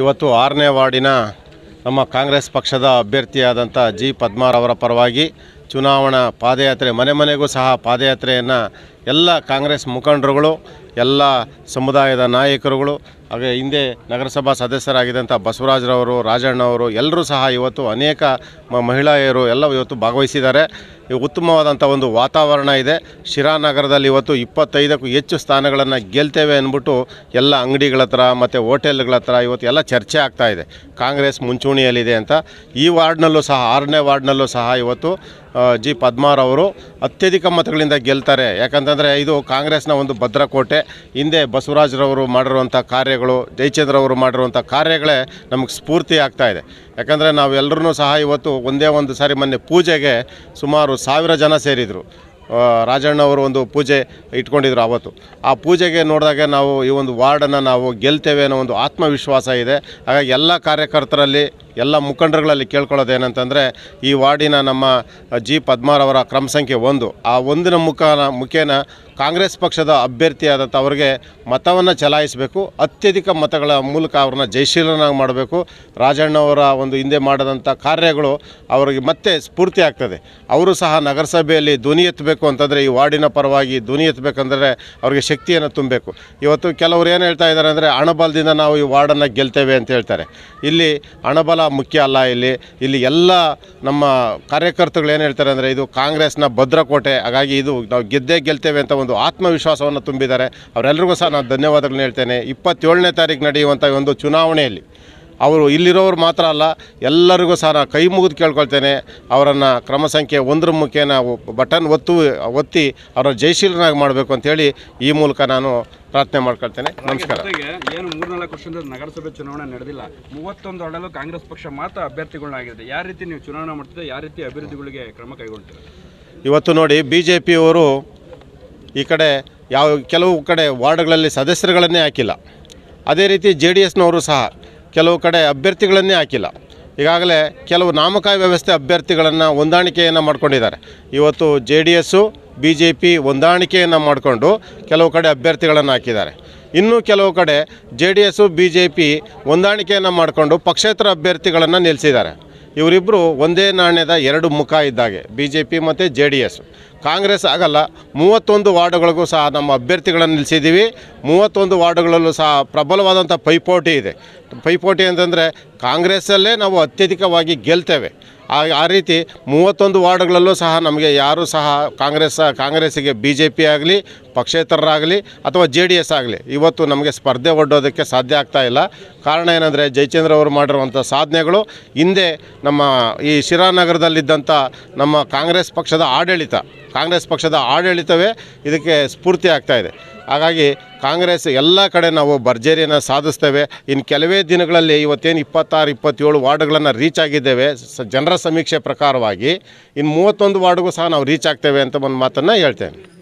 ಇವತ್ತು ಆರನೇ ವಾರ್ಡಿನ ನಮ್ಮ ಕಾಂಗ್ರೆಸ್ ಪಕ್ಷದ ಅಭ್ಯರ್ಥಿಯಾದಂಥ ಜಿ ಪದ್ಮಾರವರ ಪರವಾಗಿ ಚುನಾವಣಾ ಪಾದಯಾತ್ರೆ ಮನೆ ಮನೆಗೂ ಸಹ ಪಾದಯಾತ್ರೆಯನ್ನು ಎಲ್ಲ ಕಾಂಗ್ರೆಸ್ ಮುಖಂಡರುಗಳು ಎಲ್ಲ ಸಮುದಾಯದ ನಾಯಕರುಗಳು ಹಾಗೆ ಹಿಂದೆ ನಗರಸಭಾ ಸದಸ್ಯರಾಗಿದ್ದಂಥ ಬಸವರಾಜರವರು ರಾಜಣ್ಣವರು ಎಲ್ಲರೂ ಸಹ ಇವತ್ತು ಅನೇಕ ಮಹಿಳೆಯರು ಎಲ್ಲ ಇವತ್ತು ಭಾಗವಹಿಸಿದ್ದಾರೆ ಉತ್ತಮವಾದಂಥ ಒಂದು ವಾತಾವರಣ ಇದೆ ಶಿರಾ ನಗರದಲ್ಲಿ ಇವತ್ತು ಇಪ್ಪತ್ತೈದಕ್ಕೂ ಹೆಚ್ಚು ಸ್ಥಾನಗಳನ್ನು ಗೆಲ್ತೇವೆ ಅಂದ್ಬಿಟ್ಟು ಎಲ್ಲ ಅಂಗಡಿಗಳ ಹತ್ರ ಮತ್ತು ಹೋಟೆಲ್ಗಳ ಹತ್ರ ಇವತ್ತು ಎಲ್ಲ ಚರ್ಚೆ ಆಗ್ತಾ ಇದೆ ಕಾಂಗ್ರೆಸ್ ಮುಂಚೂಣಿಯಲ್ಲಿದೆ ಅಂತ ಈ ವಾರ್ಡ್ನಲ್ಲೂ ಸಹ ಆರನೇ ವಾರ್ಡ್ನಲ್ಲೂ ಸಹ ಇವತ್ತು ಜಿ ಪದ್ಮಾರವರು ಅತ್ಯಧಿಕ ಮತಗಳಿಂದ ಗೆಲ್ತಾರೆ ಯಾಕಂತಂದರೆ ಇದು ಕಾಂಗ್ರೆಸ್ನ ಒಂದು ಭದ್ರಕೋಟೆ ಹಿಂದೆ ಬಸವರಾಜ್ರವರು ಮಾಡಿರುವಂಥ ಕಾರ್ಯಗಳು ಜಯಚಂದ್ರ ಅವರು ಮಾಡಿರುವಂಥ ಕಾರ್ಯಗಳೇ ನಮಗೆ ಸ್ಫೂರ್ತಿ ಆಗ್ತಾ ಇದೆ ಯಾಕಂದರೆ ನಾವೆಲ್ಲರೂ ಸಹ ಇವತ್ತು ಒಂದೇ ಒಂದು ಸಾರಿ ಮೊನ್ನೆ ಪೂಜೆಗೆ ಸುಮಾರು ಸಾವಿರ ಜನ ಸೇರಿದರು ರಾಜಣ್ಣವರು ಒಂದು ಪೂಜೆ ಇಟ್ಕೊಂಡಿದ್ರು ಆವತ್ತು ಆ ಪೂಜೆಗೆ ನೋಡಿದಾಗ ನಾವು ಈ ಒಂದು ವಾರ್ಡನ್ನು ನಾವು ಗೆಲ್ತೇವೆ ಅನ್ನೋ ಒಂದು ಆತ್ಮವಿಶ್ವಾಸ ಇದೆ ಹಾಗಾಗಿ ಎಲ್ಲ ಕಾರ್ಯಕರ್ತರಲ್ಲಿ ಎಲ್ಲ ಮುಖಂಡರುಗಳಲ್ಲಿ ಕೇಳ್ಕೊಳ್ಳೋದು ಏನಂತಂದರೆ ಈ ವಾರ್ಡಿನ ನಮ್ಮ ಜಿ ಪದ್ಮಾರವರ ಕ್ರಮ ಸಂಖ್ಯೆ ಒಂದು ಆ ಒಂದಿನ ಮುಖನ ಮುಖೇನ ಕಾಂಗ್ರೆಸ್ ಪಕ್ಷದ ಅಭ್ಯರ್ಥಿಯಾದಂಥ ಅವರಿಗೆ ಮತವನ್ನು ಚಲಾಯಿಸಬೇಕು ಅತ್ಯಧಿಕ ಮತಗಳ ಮೂಲಕ ಅವ್ರನ್ನ ಜಯಶೀಲನಾಗಿ ಮಾಡಬೇಕು ರಾಜಣ್ಣವರ ಒಂದು ಹಿಂದೆ ಮಾಡಿದಂಥ ಕಾರ್ಯಗಳು ಅವರಿಗೆ ಮತ್ತೆ ಸ್ಫೂರ್ತಿ ಆಗ್ತದೆ ಅವರು ಸಹ ನಗರಸಭೆಯಲ್ಲಿ ಧ್ವನಿ ಎತ್ತಬೇಕು ಅಂತಂದರೆ ಈ ವಾರ್ಡಿನ ಪರವಾಗಿ ಧ್ವನಿ ಎತ್ತಬೇಕಂದ್ರೆ ಅವರಿಗೆ ಶಕ್ತಿಯನ್ನು ತುಂಬಬೇಕು ಇವತ್ತು ಕೆಲವರು ಏನು ಹೇಳ್ತಾ ಇದ್ದಾರೆ ಅಂದರೆ ಹಣಬಲದಿಂದ ನಾವು ಈ ವಾರ್ಡನ್ನು ಗೆಲ್ತೇವೆ ಅಂತ ಹೇಳ್ತಾರೆ ಇಲ್ಲಿ ಹಣಬಲ ಮುಖ್ಯ ಅಲ್ಲ ಇಲ್ಲಿ ಇಲ್ಲಿ ಎಲ್ಲ ನಮ್ಮ ಕಾರ್ಯಕರ್ತರುಗಳು ಏನು ಹೇಳ್ತಾರೆ ಅಂದರೆ ಇದು ಕಾಂಗ್ರೆಸ್ನ ಭದ್ರಕೋಟೆ ಹಾಗಾಗಿ ಇದು ನಾವು ಗೆದ್ದೇ ಗೆಲ್ತೇವೆ ಅಂತ ಒಂದು ಆತ್ಮವಿಶ್ವಾಸವನ್ನು ತುಂಬಿದ್ದಾರೆ ಅವರೆಲ್ಲರಿಗೂ ಸಹ ನಾನು ಧನ್ಯವಾದಗಳನ್ನ ಹೇಳ್ತೇನೆ ಇಪ್ಪತ್ತೇಳನೇ ತಾರೀಕು ನಡೆಯುವಂಥ ಒಂದು ಚುನಾವಣೆಯಲ್ಲಿ ಅವರು ಇಲ್ಲಿರೋರು ಮಾತ್ರ ಅಲ್ಲ ಎಲ್ಲರಿಗೂ ಸಹ ಕೈ ಮುಗಿದು ಕೇಳ್ಕೊಳ್ತೇನೆ ಅವರನ್ನು ಕ್ರಮ ಸಂಖ್ಯೆ ಒಂದರ ಮುಖೇನ ಬಟನ್ ಒತ್ತು ಒತ್ತಿ ಅವರ ಜಯಶೀಲನಾಗಿ ಮಾಡಬೇಕು ಅಂತೇಳಿ ಈ ಮೂಲಕ ನಾನು ಪ್ರಾರ್ಥನೆ ಮಾಡ್ಕೊಳ್ತೇನೆ ನಮಸ್ಕಾರ ಏನು ಮೂರ್ನಾಲ್ಕು ವರ್ಷದ ನಗರಸಭೆ ಚುನಾವಣೆ ನಡೆದಿಲ್ಲ ಮೂವತ್ತೊಂದು ಅಡಲು ಕಾಂಗ್ರೆಸ್ ಪಕ್ಷ ಮಾತ್ರ ಆಗಿದೆ ಯಾವ ರೀತಿ ನೀವು ಚುನಾವಣೆ ಮಾಡ್ತಿದ್ದೆ ಯಾವ ರೀತಿ ಅಭಿವೃದ್ಧಿಗಳಿಗೆ ಕ್ರಮ ಕೈಗೊಳ್ತೀವಿ ಇವತ್ತು ನೋಡಿ ಬಿ ಜೆ ಪಿಯವರು ಈ ಕಡೆ ಯಾವ ಕೆಲವು ಕಡೆ ವಾರ್ಡ್ಗಳಲ್ಲಿ ಸದಸ್ಯರುಗಳನ್ನೇ ಹಾಕಿಲ್ಲ ಅದೇ ರೀತಿ ಜೆ ಡಿ ಎಸ್ನವರು ಸಹ ಕೆಲವು ಕಡೆ ಅಭ್ಯರ್ಥಿಗಳನ್ನೇ ಹಾಕಿಲ್ಲ ಈಗಾಗಲೇ ಕೆಲವು ನಾಮಕಾಯ ವ್ಯವಸ್ಥೆ ಅಭ್ಯರ್ಥಿಗಳನ್ನು ಹೊಂದಾಣಿಕೆಯನ್ನು ಮಾಡ್ಕೊಂಡಿದ್ದಾರೆ ಇವತ್ತು J D S B J P ಹೊಂದಾಣಿಕೆಯನ್ನು ಮಾಡಿಕೊಂಡು ಕೆಲವು ಕಡೆ ಅಭ್ಯರ್ಥಿಗಳನ್ನು ಹಾಕಿದ್ದಾರೆ ಇನ್ನೂ ಕೆಲವು ಕಡೆ J D S B J P ಹೊಂದಾಣಿಕೆಯನ್ನು ಮಾಡಿಕೊಂಡು ಪಕ್ಷೇತರ ಅಭ್ಯರ್ಥಿಗಳನ್ನು ನಿಲ್ಲಿಸಿದ್ದಾರೆ ಇವರಿಬ್ಬರು ಒಂದೇ ನಾಣ್ಯದ ಎರಡು ಮುಖ ಇದ್ದಾಗೆ ಬಿ ಜೆ ಪಿ ಮತ್ತು ಜೆ ಡಿ ಎಸ್ ಕಾಂಗ್ರೆಸ್ ಆಗಲ್ಲ ಮೂವತ್ತೊಂದು ವಾರ್ಡ್ಗಳಿಗೂ ಸಹ ನಮ್ಮ ಅಭ್ಯರ್ಥಿಗಳನ್ನು ನಿಲ್ಲಿಸಿದ್ದೀವಿ ಮೂವತ್ತೊಂದು ವಾರ್ಡ್ಗಳಲ್ಲೂ ಸಹ ಪ್ರಬಲವಾದಂಥ ಪೈಪೋಟಿ ಇದೆ ಪೈಪೋಟಿ ಅಂತಂದರೆ ಕಾಂಗ್ರೆಸ್ಸಲ್ಲೇ ನಾವು ಅತ್ಯಧಿಕವಾಗಿ ಗೆಲ್ತೇವೆ ಆ ಆ ರೀತಿ ಮೂವತ್ತೊಂದು ವಾರ್ಡ್ಗಳಲ್ಲೂ ಸಹ ನಮಗೆ ಯಾರೂ ಸಹ ಕಾಂಗ್ರೆಸ್ ಕಾಂಗ್ರೆಸ್ಸಿಗೆ ಬಿ ಜೆ ಪಿ ಆಗಲಿ ಪಕ್ಷೇತರರಾಗಲಿ ಅಥವಾ ಜೆ ಡಿ ಎಸ್ ಆಗಲಿ ಇವತ್ತು ನಮಗೆ ಸ್ಪರ್ಧೆ ಒಡ್ಡೋದಕ್ಕೆ ಸಾಧ್ಯ ಆಗ್ತಾ ಇಲ್ಲ ಕಾರಣ ಏನಂದರೆ ಜಯಚಂದ್ರ ಅವರು ಮಾಡಿರುವಂಥ ಸಾಧನೆಗಳು ಹಿಂದೆ ನಮ್ಮ ಈ ಶಿರಾನಗರದಲ್ಲಿದ್ದಂಥ ನಮ್ಮ ಕಾಂಗ್ರೆಸ್ ಪಕ್ಷದ ಆಡಳಿತ ಕಾಂಗ್ರೆಸ್ ಪಕ್ಷದ ಆಡಳಿತವೇ ಇದಕ್ಕೆ ಸ್ಫೂರ್ತಿ ಆಗ್ತಾಯಿದೆ ಹಾಗಾಗಿ ಕಾಂಗ್ರೆಸ್ ಎಲ್ಲ ಕಡೆ ನಾವು ಭರ್ಜರಿಯನ್ನು ಸಾಧಿಸ್ತೇವೆ ಇನ್ನು ಕೆಲವೇ ದಿನಗಳಲ್ಲಿ ಇವತ್ತೇನು ಇಪ್ಪತ್ತಾರು ಇಪ್ಪತ್ತೇಳು ವಾರ್ಡ್ಗಳನ್ನು ರೀಚ್ ಆಗಿದ್ದೇವೆ ಸ ಜನರ ಸಮೀಕ್ಷೆ ಪ್ರಕಾರವಾಗಿ ಇನ್ನು ಮೂವತ್ತೊಂದು ವಾರ್ಡ್ಗೂ ಸಹ ನಾವು ರೀಚ್ ಆಗ್ತೇವೆ ಅಂತ ಒಂದು ಮಾತನ್ನು ಹೇಳ್ತೇನೆ